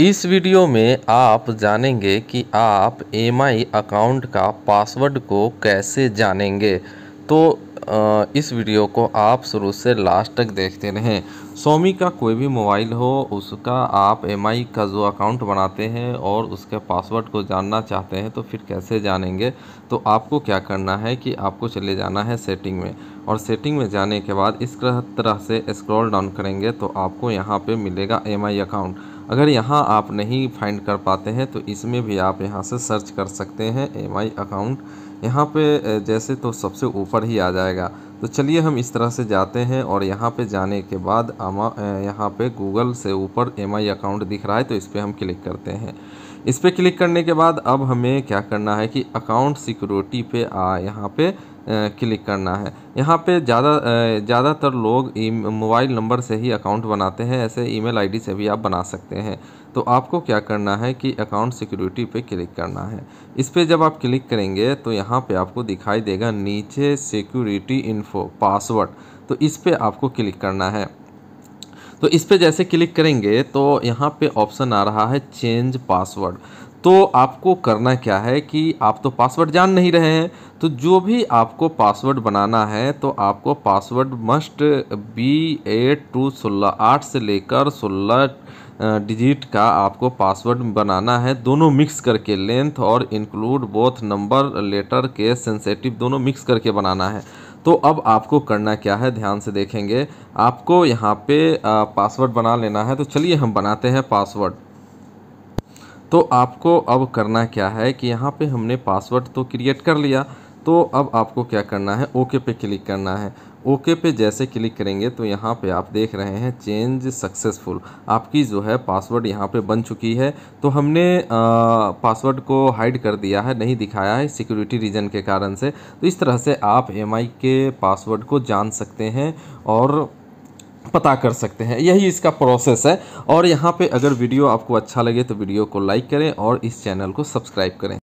इस वीडियो में आप जानेंगे कि आप एम अकाउंट का पासवर्ड को कैसे जानेंगे तो इस वीडियो को आप शुरू से लास्ट तक देखते रहें सोमी का कोई भी मोबाइल हो उसका आप एम का जो अकाउंट बनाते हैं और उसके पासवर्ड को जानना चाहते हैं तो फिर कैसे जानेंगे तो आपको क्या करना है कि आपको चले जाना है सेटिंग में और सेटिंग में जाने के बाद इस तरह से स्क्रॉल डाउन करेंगे तो आपको यहाँ पर मिलेगा एम अकाउंट अगर यहाँ आप नहीं फाइंड कर पाते हैं तो इसमें भी आप यहाँ से सर्च कर सकते हैं एम आई अकाउंट यहाँ पे जैसे तो सबसे ऊपर ही आ जाएगा तो चलिए हम इस तरह से जाते हैं और यहाँ पे जाने के बाद अमा यहाँ पे गूगल से ऊपर एम आई अकाउंट दिख रहा है तो इस पर हम क्लिक करते हैं इस पर क्लिक करने के बाद अब हमें क्या करना है कि अकाउंट सिक्योरिटी पे आ यहाँ पे क्लिक करना है यहाँ पे ज़्यादा ज़्यादातर लोग मोबाइल नंबर से ही अकाउंट बनाते हैं ऐसे ईमेल आईडी से भी आप बना सकते हैं तो आपको क्या करना है कि अकाउंट सिक्योरिटी पे क्लिक करना है इस पर जब आप क्लिक करेंगे तो यहाँ पे आपको दिखाई देगा नीचे सिक्योरिटी इन्फो पासवर्ड तो इस पर आपको क्लिक करना है तो इस पर जैसे क्लिक करेंगे तो यहाँ पे ऑप्शन आ रहा है चेंज पासवर्ड तो आपको करना क्या है कि आप तो पासवर्ड जान नहीं रहे हैं तो जो भी आपको पासवर्ड बनाना है तो आपको password must be eight to सोलह आठ से लेकर सोलह डिजिट का आपको पासवर्ड बनाना है दोनों मिक्स करके लेंथ और इंक्लूड बोथ नंबर लेटर के सेंसेटिव दोनों मिक्स करके बनाना है तो अब आपको करना क्या है ध्यान से देखेंगे आपको यहाँ पे पासवर्ड बना लेना है तो चलिए हम बनाते हैं पासवर्ड तो आपको अब करना क्या है कि यहाँ पे हमने पासवर्ड तो क्रिएट कर लिया तो अब आपको क्या करना है ओके पे क्लिक करना है ओके पे जैसे क्लिक करेंगे तो यहाँ पे आप देख रहे हैं चेंज सक्सेसफुल आपकी जो है पासवर्ड यहाँ पे बन चुकी है तो हमने पासवर्ड को हाइड कर दिया है नहीं दिखाया है सिक्योरिटी रीजन के कारण से तो इस तरह से आप एम के पासवर्ड को जान सकते हैं और पता कर सकते हैं यही इसका प्रोसेस है और यहाँ पे अगर वीडियो आपको अच्छा लगे तो वीडियो को लाइक करें और इस चैनल को सब्सक्राइब करें